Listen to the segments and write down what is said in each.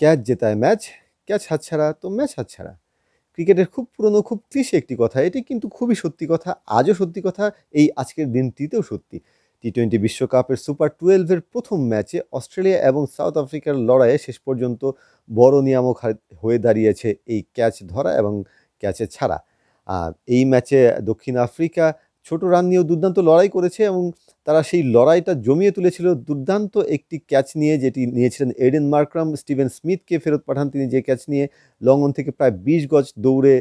catch জেতায় match catch হাতছাড়া তো match হাতছাড়া ক্রিকেটের খুব পুরনো খুব ক্লিশে একটি কথা এটি কিন্তু খুবই সত্যি কথা আজও সত্যি কথা এই আজকের দিনটিতেও সত্যি টি টোয়েন্টি বিশ্বকাপের সুপার টুয়েলভের প্রথম ম্যাচে অস্ট্রেলিয়া এবং সাউথ আফ্রিকার লড়াইয়ে শেষ পর্যন্ত বড় নিয়ামক হয়ে দাঁড়িয়েছে এই ক্যাচ ধরা এবং ক্যাচে ছাড়া এই ম্যাচে দক্ষিণ আফ্রিকা ছোট রান নিয়েও দুর্দান্ত লড়াই করেছে এবং তারা সেই লড়াইটা জমিয়ে তুলেছিল দুর্দান্ত একটি ক্যাচ নিয়ে যেটি নিয়েছিলেন এডেন মার্ক্রাম স্টিভেন স্মিথকে ফেরত পাঠান তিনি যে ক্যাচ নিয়ে লং অন থেকে প্রায় বিশ গজ দৌড়ে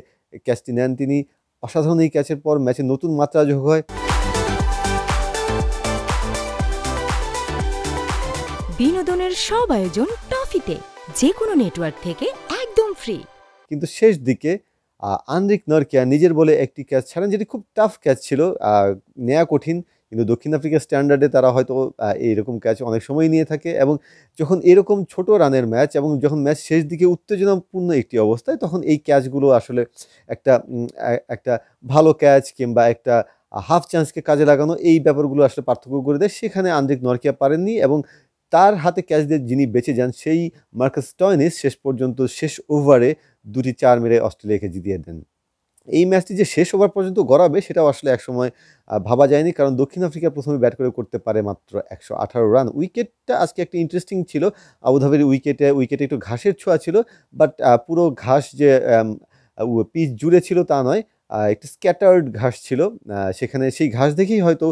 ক্যাচটি নেন তিনি অসাধারণ এই ক্যাচের পর ম্যাচে নতুন মাত্রা যোগ হয় বিনোদনের সব আয়োজন টফিতে যে কোনো নেটওয়ার্ক থেকে একদম ফ্রি কিন্তু শেষ দিকে আন্দ্রিক নরকিয়া নিজের বলে একটি ক্যাচ ছাড়েন যেটি খুব টাফ ক্যাচ ছিল নেয়া কঠিন কিন্তু দক্ষিণ আফ্রিকার স্ট্যান্ডার্ডে তারা হয়তো এইরকম ক্যাচ অনেক সময় নিয়ে থাকে এবং যখন এরকম ছোট রানের ম্যাচ এবং যখন ম্যাচ শেষ দিকে উত্তেজনাপূর্ণ একটি অবস্থায় তখন এই ক্যাচগুলো আসলে একটা একটা ভালো ক্যাচ কিংবা একটা হাফ চান্সকে কাজে লাগানো এই ব্যাপারগুলো আসলে পার্থক্য করে দেয় সেখানে আন্দ্রিক নরকিয়া পারেননি এবং তার হাতে ক্যাচ দিয়ে যিনি বেঁচে যান সেই মার্কাস টয়নিস শেষ পর্যন্ত শেষ ওভারে দুটি চার মেরে অস্ট্রেলিয়াকে জিতিয়ে দেন এই ম্যাচটি যে শেষ ওভার পর্যন্ত গড়াবে সেটাও আসলে একসময় ভাবা যায়নি কারণ দক্ষিণ আফ্রিকা প্রথমে ব্যাট করে করতে পারে মাত্র একশো আঠারো রান উইকেটটা আজকে একটা ইন্টারেস্টিং ছিল আবুধাবির উইকেটে উইকেটে একটু ঘাসের ছোঁয়া ছিল বাট পুরো ঘাস যে পিচ জুড়ে ছিল তা নয় একটি স্ক্যাটার্ড ঘাস ছিল সেখানে সেই ঘাস দেখেই হয়তো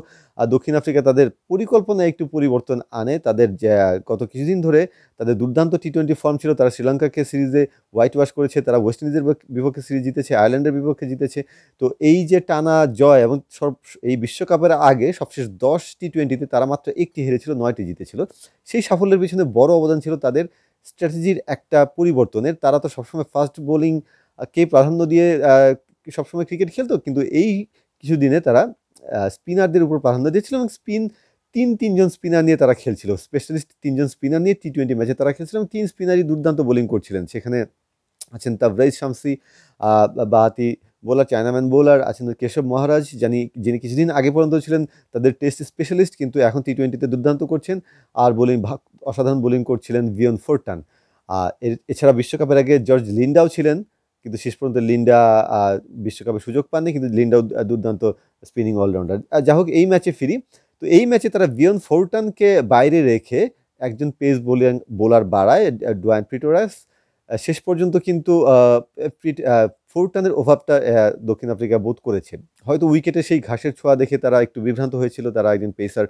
দক্ষিণ আফ্রিকা তাদের পরিকল্পনায় একটু পরিবর্তন আনে তাদের গত কিছুদিন ধরে তাদের দুর্দান্ত টি টোয়েন্টি ফর্ম ছিল তারা শ্রীলঙ্কাকে সিরিজে হোয়াইট ওয়াশ করেছে তারা ওয়েস্ট ইন্ডিজের বিপক্ষে সিরিজ জিতেছে আয়ারল্যান্ডের বিপক্ষে জিতেছে তো এই যে টানা জয় এবং সব এই বিশ্বকাপের আগে সবশেষ দশ টি টোয়েন্টিতে তারা মাত্র একটি হেরেছিল নয়টি জিতেছিল সেই সাফল্যের পিছনে বড় অবদান ছিল তাদের স্ট্র্যাটেজির একটা পরিবর্তনের তারা তো সবসময় ফাস্ট বোলিং কে প্রাধান্য দিয়ে সবসময় ক্রিকেট খেলতো কিন্তু এই কিছু দিনে তারা স্পিনারদের উপর প্রাধান্য দিয়েছিল এবং স্পিন তিন তিনজন স্পিনার নিয়ে তারা খেলছিল স্পেশালিস্ট তিনজন স্পিনার নিয়ে টি টোয়েন্টি ম্যাচে তারা খেলছিল এবং তিন স্পিনারই দুর্দান্ত বোলিং করছিলেন সেখানে আছেন তাবরাইজ শামসি বাহাতি বোলার চায়নাম্যান বোলার আছেন কেশব মহারাজ যিনি যিনি কিছুদিন আগে পর্যন্ত ছিলেন তাদের টেস্ট স্পেশালিস্ট কিন্তু এখন টি টোয়েন্টিতে দুর্দান্ত করছেন আর বোলিং অসাধারণ বোলিং করছিলেন ভিয়ন ফোরটান এছাড়া বিশ্বকাপের আগে জর্জ লিন্ডাও ছিলেন কিন্তু শেষ পর্যন্ত লিন্ডা বিশ্বকাপে সুযোগ পাননি কিন্তু লিন্ডা দুর্দান্ত স্পিনিং অলরাউন্ডার যা হোক এই ম্যাচে ফিরি তো এই ম্যাচে তারা বিয়ন ফোরটানকে বাইরে রেখে একজন পেস বোলিং বোলার বাড়ায় ডোয়ান প্রিটোরাস শেষ পর্যন্ত কিন্তু ফোরটানের অভাবটা দক্ষিণ আফ্রিকা বোধ করেছে হয়তো উইকেটে সেই ঘাসের ছোঁয়া দেখে তারা একটু বিভ্রান্ত হয়েছিল তারা একজন পেসার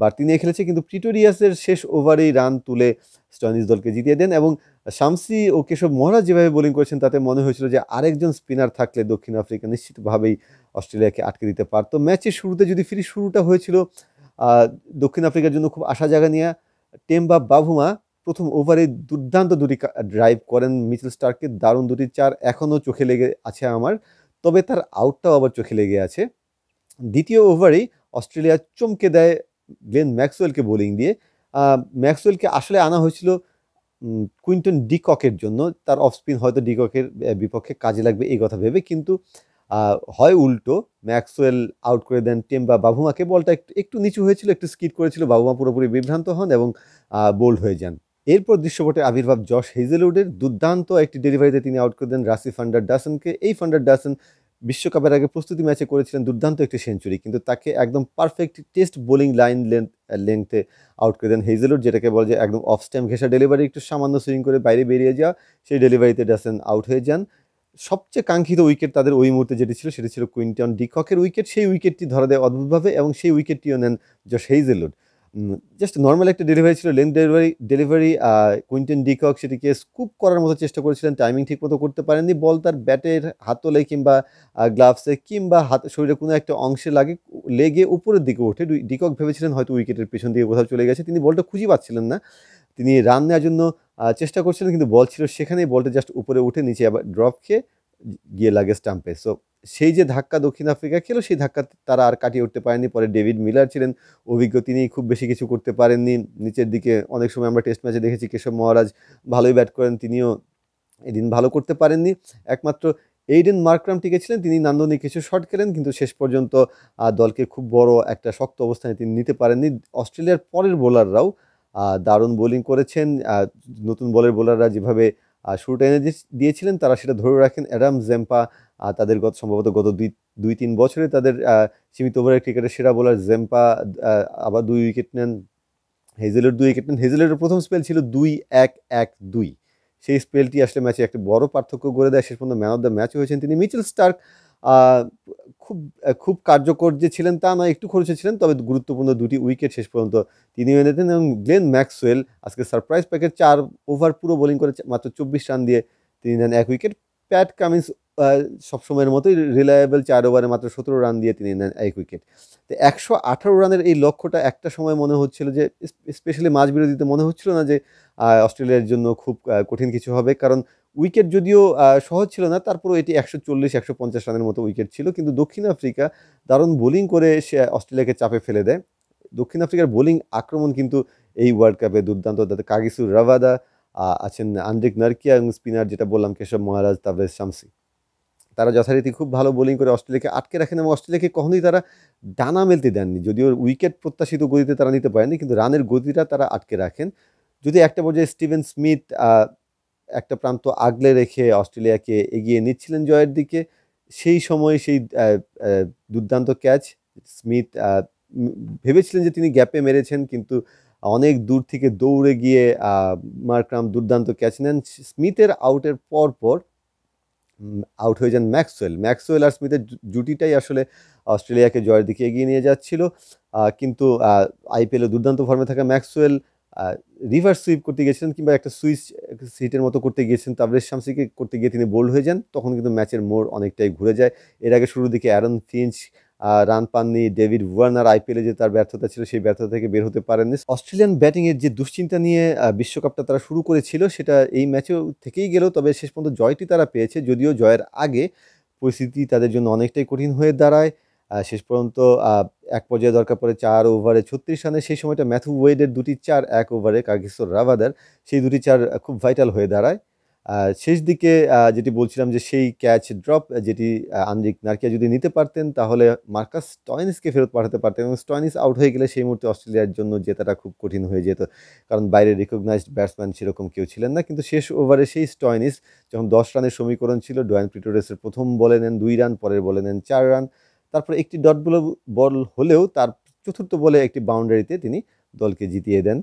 বাড়তি নিয়ে খেলেছে কিন্তু প্রিটোরিয়াসের শেষ ওভারেই রান তুলে স্টনিস দলকে জিতিয়ে দেন এবং শামসি ও কেশব মহারাজ যেভাবে বোলিং করেছেন তাতে মনে হয়েছিল যে আরেকজন স্পিনার থাকলে দক্ষিণ আফ্রিকা নিশ্চিতভাবেই অস্ট্রেলিয়াকে আটকে দিতে পারত ম্যাচের শুরুতে যদি ফ্রি শুরুটা হয়েছিল দক্ষিণ আফ্রিকার জন্য খুব আশা জাগা নিয়ে টেম্বা বাভুমা প্রথম ওভারে দুর্দান্ত দুটি ড্রাইভ করেন মিচেল স্টার্কে দারুণ দুটি চার এখনও চোখে লেগে আছে আমার তবে তার আউটটাও আবার চোখে লেগে আছে দ্বিতীয় ওভারেই অস্ট্রেলিয়া চমকে দেয় গ্লেন ম্যাক্সওয়েলকে বোলিং দিয়ে ম্যাক্সওয়েলকে আসলে আনা হয়েছিল কুইন্টন ডিককের জন্য তার অফস্পিন হয়তো ডিককের বিপক্ষে কাজে লাগবে এই কথা ভেবে কিন্তু হয় উল্টো ম্যাক্সওয়েল আউট করে দেন টেম্বা বাবুমাকে বলটা একটু একটু নিচু হয়েছিল একটু স্কিট করেছিল বাবুমা পুরোপুরি বিভ্রান্ত হন এবং বোল্ড হয়ে যান এরপর দৃশ্যপটে আবির্ভাব জশ হেজেলউডের দুর্দান্ত একটি ডেলিভারিতে তিনি আউট করে দেন রাসি ফান্ডার ডাসনকে এই ফান্ডার ডাসন বিশ্বকাপের আগে প্রস্তুতি ম্যাচে করেছিলেন দুর্দান্ত একটি সেঞ্চুরি কিন্তু তাকে একদম perfect test bowling line length লেন্থে আউট করে দেন হেজেলুট যেটাকে বলে যে একদম অফ স্ট্যাম্প ঘেসা ডেলিভারি একটু সামান্য সুইং করে বাইরে বেরিয়ে যাওয়া সেই ডেলিভারিতে ডাসেন আউট হয়ে যান সবচেয়ে কাঙ্ক্ষিত উইকেট তাদের ওই মুহূর্তে যেটি ছিল সেটি ছিল কুইন্টন ডিককের উইকেট সেই উইকেটটি ধরা দেয় অদ্ভুতভাবে এবং সেই উইকেটটিও নেন জশ হেইজেলুড জাস্ট নর্মাল একটা ডেলিভারি ছিল length delivery delivery Quinton de Kock সেটিকে স্কুপ করার মতো চেষ্টা করেছিলেন টাইমিং ঠিক মতো করতে পারেননি বল তার ব্যাটের হাতলে কিংবা গ্লাভসে কিংবা হাত শরীরে কোনো একটা অংশে লাগে লেগে উপরের দিকে ওঠে ডিকক ভেবেছিলেন হয়তো উইকেটের পেছন দিকে কোথাও চলে গেছে তিনি বলটা খুঁজে পাচ্ছিলেন না তিনি রান নেওয়ার জন্য চেষ্টা করছিলেন কিন্তু বল ছিল সেখানেই বলটা জাস্ট উপরে উঠে নিচে আবার ড্রপ খেয়ে গিয়ে লাগে স্টাম্পে সো সেই যে ধাক্কা দক্ষিণ আফ্রিকা খেলো সেই ধাক্কা তারা আর কাটিয়ে উঠতে পারেনি পরে ডেভিড মিলার ছিলেন অভিজ্ঞ তিনি খুব বেশি কিছু করতে পারেননি নিচের দিকে অনেক সময় আমরা টেস্ট ম্যাচে দেখেছি কেশব মহারাজ ভালোই ব্যাট করেন তিনিও এদিন ভালো করতে পারেননি একমাত্র এইডেন মার্ক্রাম টিকে ছিলেন তিনি নান্দনিক কিছু শট খেলেন কিন্তু শেষ পর্যন্ত দলকে খুব বড় একটা শক্ত অবস্থানে তিনি নিতে পারেননি অস্ট্রেলিয়ার পরের বোলাররাও দারুণ বোলিং করেছেন নতুন বলের বোলাররা যেভাবে শুরুটা এনে দিয়েছিলেন তারা সেটা ধরে রাখেন অ্যাডাম জেম্পা তাদের গত সম্ভবত গত দুই দুই তিন বছরে তাদের সীমিত ওভারের ক্রিকেটের সেরা বোলার জেম্পা আবার দুই উইকেট নেন হেজেলের দুই উইকেট নেন হেজেলের প্রথম স্পেল ছিল দুই এক এক দুই সেই স্পেলটি আসলে ম্যাচে একটা বড় পার্থক্য করে দেয় শেষ পর্যন্ত ম্যান অফ দ্য ম্যাচ হয়েছেন তিনি মিচেল স্টার্ক খুব খুব কার্যকর যে ছিলেন তা নয় একটু খরচে ছিলেন তবে গুরুত্বপূর্ণ দুটি উইকেট শেষ পর্যন্ত তিনি এনেছেন এবং গ্লেন ম্যাক্সওয়েল আজকে সারপ্রাইজ প্যাকের চার ওভার পুরো বোলিং করে মাত্র চব্বিশ রান দিয়ে তিনি নেন এক উইকেট প্যাট কামিন্স সবসময়ের মতোই রিলায়েবল চার ওভারে মাত্র সতেরো রান দিয়ে তিনি নেন এক উইকেট তো একশো আঠারো রানের এই লক্ষ্যটা একটা সময় মনে হচ্ছিল যে স্পেশালি মাঝ বিরোধীতে মনে হচ্ছিল না যে অস্ট্রেলিয়ার জন্য খুব কঠিন কিছু হবে কারণ উইকেট যদিও সহজ ছিল না তারপরও এটি একশো চল্লিশ একশো পঞ্চাশ রানের মতো উইকেট ছিল কিন্তু দক্ষিণ আফ্রিকা দারুণ বোলিং করে সে অস্ট্রেলিয়াকে চাপে ফেলে দেয় দক্ষিণ আফ্রিকার বোলিং আক্রমণ কিন্তু এই ওয়ার্ল্ড কাপে দুর্দান্ত তাদের কাগিসুর রাভাদা আছেন আন্দ্রিক নার্কিয়া এবং স্পিনার যেটা বললাম কেশব মহারাজ তাবরেজ শামসি তারা যথারীতি খুব ভালো বোলিং করে অস্ট্রেলিয়াকে আটকে রাখেন এবং অস্ট্রেলিয়াকে কখনোই তারা ডানা মেলতে দেননি যদিও উইকেট প্রত্যাশিত গতিতে তারা নিতে পারেনি কিন্তু রানের গতিটা তারা আটকে রাখেন যদি একটা পর্যায়ে স্টিভেন স্মিথ একটা প্রান্ত আগলে রেখে অস্ট্রেলিয়াকে এগিয়ে নিচ্ছিলেন জয়ের দিকে সেই সময়ে সেই দুর্দান্ত ক্যাচ স্মিথ ভেবেছিলেন যে তিনি গ্যাপে মেরেছেন কিন্তু অনেক দূর থেকে দৌড়ে গিয়ে মার্ক্রাম দুর্দান্ত ক্যাচ নেন স্মিথের আউটের পর পর আউট হয়ে যান ম্যাক্সওয়েল ম্যাক্সওয়েল আর স্মিথের জুটিটাই আসলে অস্ট্রেলিয়াকে জয়ের দিকে এগিয়ে নিয়ে যাচ্ছিল কিন্তু আইপিএলে দুর্দান্ত ফর্মে থাকা ম্যাক্সওয়েল রিভার্স সুইপ করতে গিয়েছিলেন কিংবা একটা সুইচ সিটের মতো করতে গিয়েছেন তাবরেজ শামসিকে করতে গিয়ে তিনি বোল্ড হয়ে যান তখন কিন্তু ম্যাচের মোড় অনেকটাই ঘুরে যায় এর আগে শুরুর দিকে অ্যারন ফিঞ্চ রান পাননি ডেভিড ওয়ার্নার আইপিএলে যে তার ব্যর্থতা ছিল সেই ব্যর্থতা থেকে বের হতে পারেননি অস্ট্রেলিয়ান ব্যাটিংয়ের যে দুশ্চিন্তা নিয়ে বিশ্বকাপটা তারা শুরু করেছিল সেটা এই ম্যাচেও থেকেই গেল তবে শেষ পর্যন্ত জয়টি তারা পেয়েছে যদিও জয়ের আগে পরিস্থিতি তাদের জন্য অনেকটাই কঠিন হয়ে দাঁড়ায় শেষ পর্যন্ত এক পর্যায়ে দরকার পড়ে চার ওভারে ছত্রিশ রানে সেই সময়টা ম্যাথু ওয়েডের দুটি চার এক ওভারে কার্গিসোর রাভাদার সেই দুটি চার খুব ভাইটাল হয়ে দাঁড়ায় শেষ দিকে যেটি বলছিলাম যে সেই ক্যাচ ড্রপ যেটি আন্দ্রিক নার্কিয়া যদি নিতে পারতেন তাহলে মার্কাস স্টয়নিসকে ফেরত পাঠাতে পারতেন এবং স্টয়নিস আউট হয়ে গেলে সেই মুহূর্তে অস্ট্রেলিয়ার জন্য জেতাটা খুব কঠিন হয়ে যেত কারণ বাইরে রিকগনাইজড ব্যাটসম্যান সেরকম কেউ ছিলেন না কিন্তু শেষ ওভারে সেই স্টয়নিস যখন দশ রানের সমীকরণ ছিল ডোয়ান পিটোরেসের প্রথম বলে নেন দুই রান পরের বলে নেন চার রান তারপরে একটি ডট বল বল হলেও তার চতুর্থ বলে একটি বাউন্ডারিতে তিনি দলকে জিতিয়ে দেন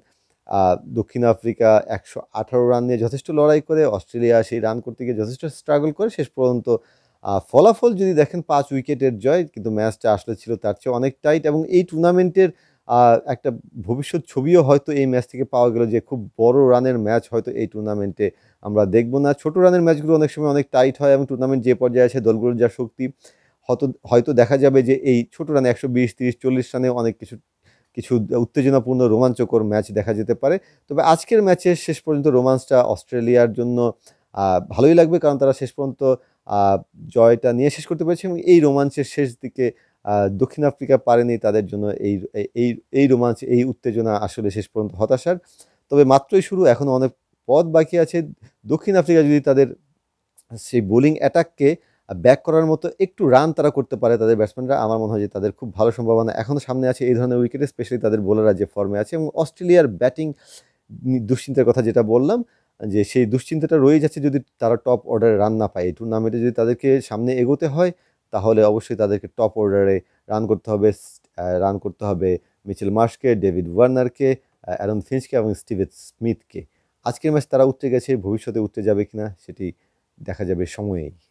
দক্ষিণ আফ্রিকা একশো আঠারো রান নিয়ে যথেষ্ট লড়াই করে অস্ট্রেলিয়া সেই রান করতে গিয়ে যথেষ্ট স্ট্রাগল করে শেষ পর্যন্ত ফলাফল যদি দেখেন পাঁচ উইকেটের জয় কিন্তু ম্যাচটা আসলে ছিল তার চেয়ে অনেক টাইট এবং এই টুর্নামেন্টের একটা ভবিষ্যৎ ছবিও হয়তো এই ম্যাচ থেকে পাওয়া গেল যে খুব বড় রানের ম্যাচ হয়তো এই টুর্নামেন্টে আমরা দেখব না ছোট রানের ম্যাচগুলো অনেক সময় অনেক টাইট হয় এবং টুর্নামেন্ট যে পর্যায়ে আছে দলগুলোর যা শক্তি হয়তো হয়তো দেখা যাবে যে এই ছোট রানে একশো বিশ তিরিশ চল্লিশ রানে অনেক কিছু কিছু উত্তেজনাপূর্ণ রোমাঞ্চকর ম্যাচ দেখা যেতে পারে তবে আজকের ম্যাচের শেষ পর্যন্ত রোমান্সটা অস্ট্রেলিয়ার জন্য ভালোই লাগবে কারণ তারা শেষ পর্যন্ত জয়টা নিয়ে শেষ করতে পেরেছে এবং এই রোমাঞ্চের শেষ দিকে দক্ষিণ আফ্রিকা পারেনি তাদের জন্য এই এই এই রোমাঞ্চ এই উত্তেজনা আসলে শেষ পর্যন্ত হতাশার তবে মাত্রই শুরু এখনও অনেক পথ বাকি আছে দক্ষিণ আফ্রিকা যদি তাদের সেই বোলিং অ্যাটাককে ব্যাক করার মতো একটু রান তারা করতে পারে তাদের ব্যাটসম্যানরা আমার মনে হয় যে তাদের খুব ভালো সম্ভাবনা এখন সামনে আছে এই ধরনের উইকেটে স্পেশালি তাদের বোলাররা যে ফর্মে আছে এবং অস্ট্রেলিয়ার ব্যাটিং দুশ্চিন্তার কথা যেটা বললাম যে সেই দুশ্চিন্তাটা রয়ে যাচ্ছে যদি তারা টপ অর্ডারে রান না পায় এই টুর্নামেন্টে যদি তাদেরকে সামনে এগোতে হয় তাহলে অবশ্যই তাদেরকে টপ অর্ডারে রান করতে হবে রান করতে হবে মিচেল মার্শকে ডেভিড ওয়ার্নারকে অ্যারন ফিঞ্চকে এবং স্টিভেন স্মিথকে আজকের ম্যাচ তারা উঠতে গেছে ভবিষ্যতে উঠতে যাবে কিনা সেটি দেখা যাবে সময়েই